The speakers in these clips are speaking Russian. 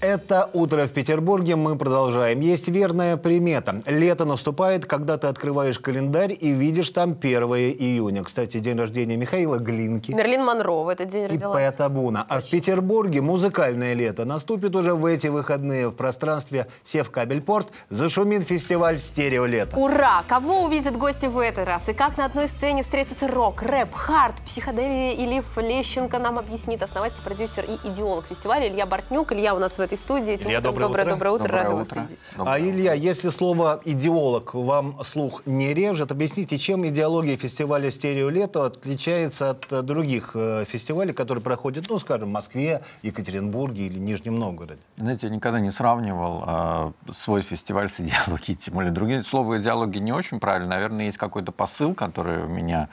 Это утро в Петербурге. Мы продолжаем. Есть верная примета. Лето наступает, когда ты открываешь календарь и видишь там 1 июня. Кстати, день рождения Михаила Глинки. Мерлин Монро в этот день родилась. И Пэта Буна. А в Петербурге музыкальное лето наступит уже в эти выходные. В пространстве Севкабельпорт зашумит фестиваль Стерео «Стереолето». Ура! Кого увидят гости в этот раз? И как на одной сцене встретится рок, рэп, хард, психоделия или Лев нам объяснит основатель, продюсер и идеолог фестиваля Илья Бортнюк. Илья у нас в этом этой студии. Илья, Тимур, доброе, доброе утро. Доброе утро, рада вас видеть. а, Илья, если слово «идеолог» вам слух не режет, объясните, чем идеология фестиваля Стерео «Стереолето» отличается от э, других э, фестивалей, которые проходят, ну, скажем, в Москве, Екатеринбурге или Нижнем Новгороде? Знаете, я никогда не сравнивал а, свой фестиваль с идеологией, тем более другие. Слово «идеология» не очень правильно. Наверное, есть какой-то посыл, который у меня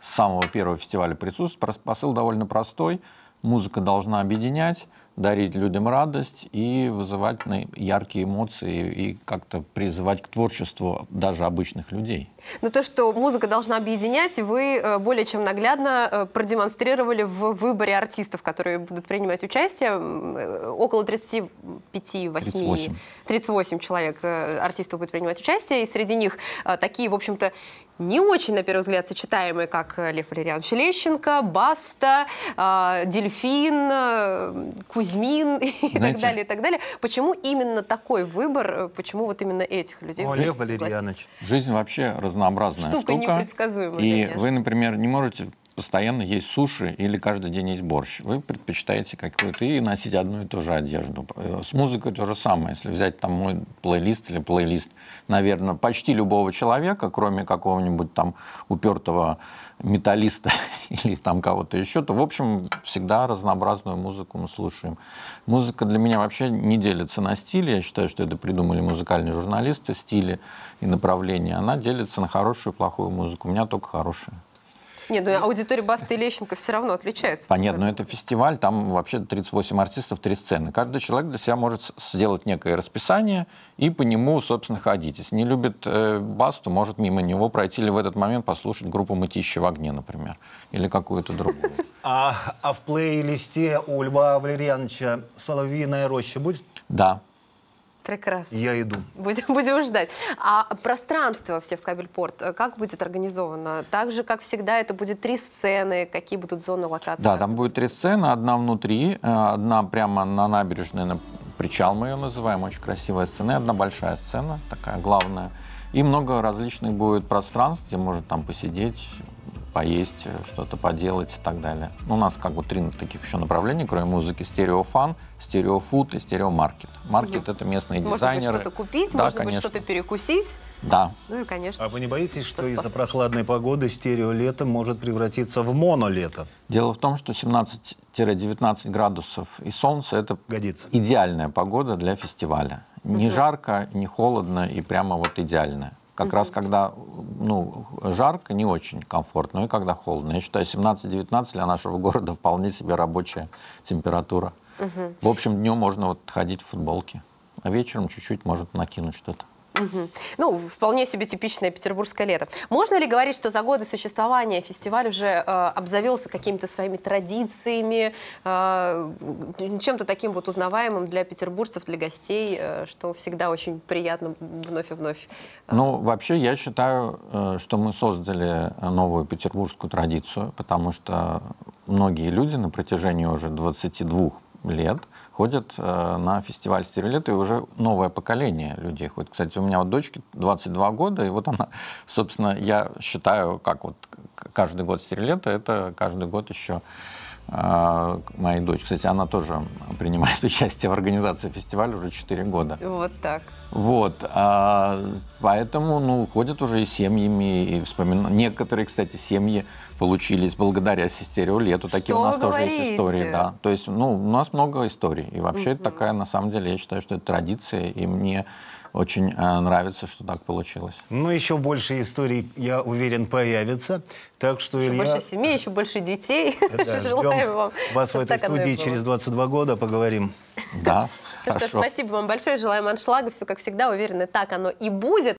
с самого первого фестиваля присутствует. Посыл довольно простой. Музыка должна объединять, дарить людям радость и вызывать яркие эмоции и как-то призывать к творчеству даже обычных людей. Но ну, то, что музыка должна объединять, вы э, более чем наглядно э, продемонстрировали в выборе артистов, которые будут принимать участие. Э, около 35-8 38. 38 человек артистов будет принимать участие, и среди них такие, в общем-то, не очень, на первый взгляд, сочетаемые, как Лев Валерьянович Лещенко, Баста, Дельфин, Кузин Кузьмин и Знаете, так далее, и так далее. Почему именно такой выбор, э, почему вот именно этих людей? Олег Лев Валерьянович. Жизнь вообще разнообразная штука. Штука непредсказуемая. И да, вы, например, не можете постоянно есть суши или каждый день есть борщ. Вы предпочитаете какую-то и носить одну и ту же одежду. Э, с музыкой то же самое. Если взять там мой плейлист или плейлист, наверное, почти любого человека, кроме какого-нибудь там упертого металлиста или там кого-то еще, то, в общем, всегда разнообразную музыку мы слушаем. Музыка для меня вообще не делится на стили. Я считаю, что это придумали музыкальные журналисты, стили и направления. Она делится на хорошую и плохую музыку. У меня только хорошая. Нет, ну аудитория Баста и Лещенко все равно отличается. Понятно, но это фестиваль, там вообще 38 артистов, 3 сцены. Каждый человек для себя может сделать некое расписание и по нему, собственно, ходить. Если не любит э, Басту, может мимо него пройти или в этот момент послушать группу «Мытищи в огне», например, или какую-то другую. А, а в плейлисте у Льва Валерьяновича «Соловьиная роща» будет? Да, Прекрасно. Я иду. Будем, будем ждать. А пространство все в Кабельпорт, э, как будет организовано? Так же, как всегда, это будет три сцены, какие будут зоны локации? Да, там будет три сцены, одна внутри, э, одна прямо на набережной, на причал мы ее называем, очень красивая сцена, одна большая сцена, такая главная. И много различных будет пространств, где можно там посидеть, поесть, э, что-то поделать и так далее. Ну, у нас как бы три таких еще направления, кроме музыки. Стереофан, стереофуд и стереомаркет. Маркет — это местные Может дизайнеры. Можно что-то купить, да, можно конечно. что-то перекусить. Да. Ну и, конечно. А вы не боитесь, что из-за прохладной погоды стереолето может превратиться в монолето? Дело в том, что 17-19 градусов и солнце — это Годится. идеальная погода для фестиваля. Не угу. жарко, не холодно и прямо вот идеально. Как угу. раз когда ну, жарко, не очень комфортно, и когда холодно. Я считаю, 17-19 для нашего города вполне себе рабочая температура. Угу. В общем, днем можно вот ходить в футболке, а вечером чуть-чуть может накинуть что-то. Угу. Ну, вполне себе типичное петербургское лето. Можно ли говорить, что за годы существования фестиваль уже э, обзавелся какими-то своими традициями, э, чем-то таким вот узнаваемым для петербуржцев, для гостей, э, что всегда очень приятно вновь и вновь? Э? Ну, вообще я считаю, э, что мы создали новую петербургскую традицию, потому что многие люди на протяжении уже 22 лет ходят э, на фестиваль стерилет, и уже новое поколение людей ходит. Кстати, у меня вот дочке 22 года, и вот она, собственно, я считаю, как вот каждый год стерилета, это каждый год еще э, моей дочь. Кстати, она тоже принимает участие в организации фестиваля уже 4 года. Вот так. Вот, а, поэтому, ну, ходят уже и семьями, и вспоминают. Некоторые, кстати, семьи получились благодаря сестереолету. Такие что у нас тоже говорите? есть истории, да. То есть, ну, у нас много историй. И вообще угу. это такая, на самом деле, я считаю, что это традиция, и мне очень э, нравится, что так получилось. Ну, еще больше историй, я уверен, появится. Так что, еще Илья... больше семей, еще больше детей. Желаем вам. Вас в этой студии через 22 года поговорим. Да, ну хорошо. спасибо вам большое. Желаем аншлага. Все как как всегда, уверены, так оно и будет.